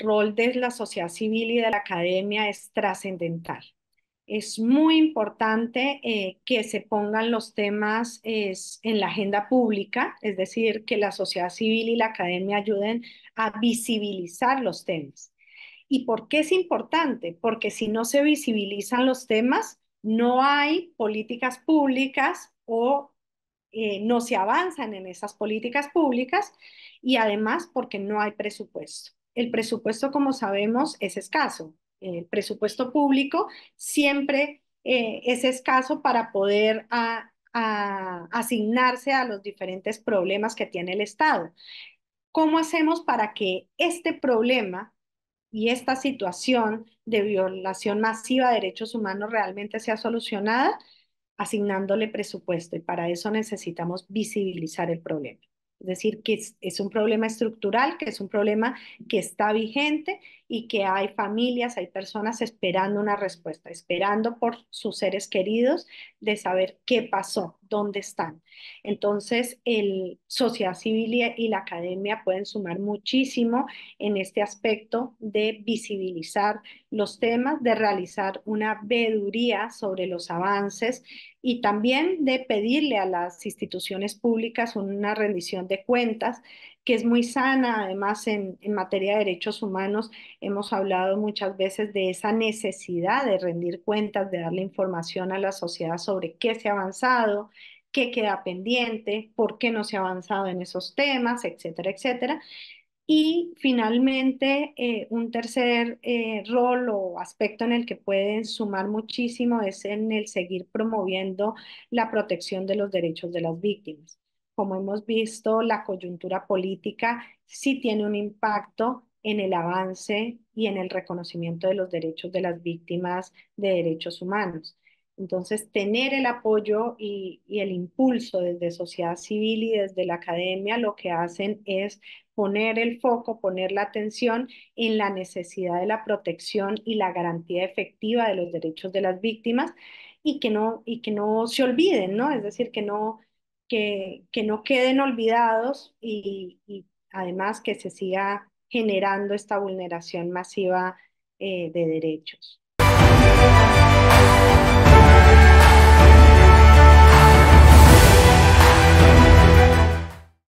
rol de la sociedad civil y de la academia es trascendental. Es muy importante eh, que se pongan los temas en la agenda pública, es decir, que la sociedad civil y la academia ayuden a visibilizar los temas. ¿Y por qué es importante? Porque si no se visibilizan los temas, no hay políticas públicas o eh, no se avanzan en esas políticas públicas y además porque no hay presupuesto el presupuesto, como sabemos, es escaso. El presupuesto público siempre eh, es escaso para poder asignarse a los diferentes problemas que tiene el Estado. ¿Cómo hacemos para que este problema y esta situación de violación masiva de derechos humanos realmente sea solucionada? Asignándole presupuesto y para eso necesitamos visibilizar el problema. Es decir, que es, es, un problema estructural, que es un problema que está vigente y que hay familias, hay personas esperando una respuesta, esperando por sus seres queridos de saber qué pasó dónde están. Entonces, el sociedad civil y, la academia pueden sumar muchísimo en este aspecto de visibilizar los temas, de realizar una veeduría sobre los avances y también de pedirle a las instituciones públicas una rendición de cuentas que es muy sana. Además, en, materia de derechos humanos hemos hablado muchas veces de esa necesidad de rendir cuentas, de darle información a la sociedad sobre qué se ha avanzado, qué queda pendiente, por qué no se ha avanzado en esos temas, etcétera, etcétera. Y finalmente, eh, un tercer eh, rol o aspecto en el que pueden sumar muchísimo es en el seguir promoviendo la protección de los derechos de las víctimas como hemos visto, la coyuntura política sí tiene un impacto en el avance y en el reconocimiento de los derechos de las víctimas de derechos humanos. Entonces, tener el apoyo y, el impulso desde sociedad civil y desde la academia lo que hacen es poner el foco, poner la atención en la necesidad de la protección y la garantía efectiva de los derechos de las víctimas y que no, y que no se olviden, ¿no? Es decir, que no, que, no queden olvidados y, además que se siga generando esta vulneración masiva eh, de derechos.